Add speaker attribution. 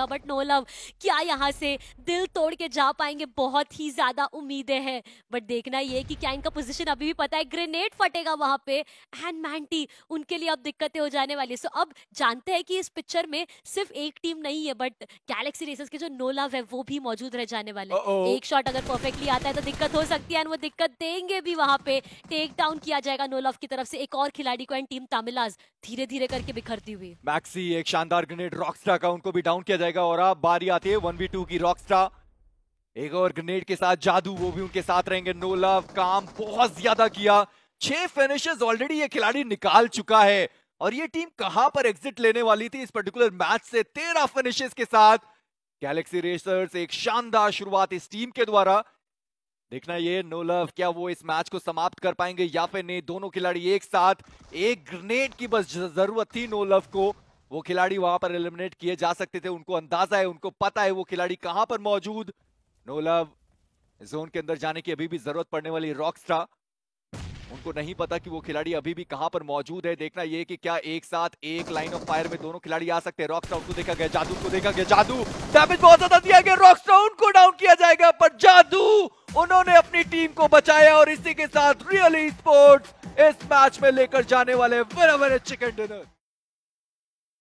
Speaker 1: जाएगा but no love क्या यहाँ से दिल तोड़ के जा पाएंगे बहुत ही ज्यादा उम्मीदें हैं बट देखना ये कि क्या इनका पोजिशन अभी भी पता है ग्रेनेड फटेगा वहां पे एंड मैंटी उनके लिए अब दिक्कतें हो जाने वाली है सो अब जानते हैं कि इस पिक्चर में सिर्फ एक टीम नहीं है बट गैलेक्सी रेसर्स के जो नो लव है वो भी मौजूद रह जाने वाले uh -oh. एक शॉट अगर परफेक्टली आता है तो दिक्कत हो सकती है एंड वो दिक्कत देंगे भी वहां पे टेक डाउन किया जाएगा नो लव की तरफ से एक और खिलाड़ी को एंड टीम तमिलाज धीरे धीरे करके बिखरती हुई
Speaker 2: मैक्सी एक शानदार ग्रेनेड रॉकस्टा का उनको भी डाउन किया जाएगा जाएगा और अब बारी आती है वन वी टू की रॉकस्टा एक और ग्रेनेड के साथ जादू वो भी उनके साथ रहेंगे नो लव काम बहुत ज्यादा किया छह फिनिशेस ऑलरेडी ये खिलाड़ी निकाल चुका है और ये टीम कहां पर एग्जिट लेने वाली थी इस पर्टिकुलर मैच से तेरह फिनिशेस के साथ गैलेक्सी रेसर्स एक शानदार शुरुआत इस टीम के द्वारा देखना ये नो लव क्या वो इस मैच को समाप्त कर पाएंगे या फिर नहीं दोनों खिलाड़ी एक साथ एक ग्रेनेड की बस जरूरत थी नो लव को वो खिलाड़ी वहां पर एलिमिनेट किए जा सकते थे उनको अंदाजा है उनको पता है वो खिलाड़ी कहां पर मौजूद नो लव जोन के अंदर जाने की अभी भी जरूरत पड़ने वाली रॉकस्टा उनको नहीं पता कि वो खिलाड़ी अभी भी कहां पर मौजूद है देखना यह कि क्या एक साथ एक लाइन ऑफ फायर में दोनों खिलाड़ी आ सकते हैं रॉक स्टाउन को देखा गया जादू को देखा गया जादू डैमेज बहुत ज्यादा दिया गया रॉक स्टाउन को डाउन किया जाएगा पर जादू उन्होंने अपनी टीम को बचाया और इसी के साथ रियल स्पोर्ट्स इस मैच में लेकर जाने वाले चिकन डिनर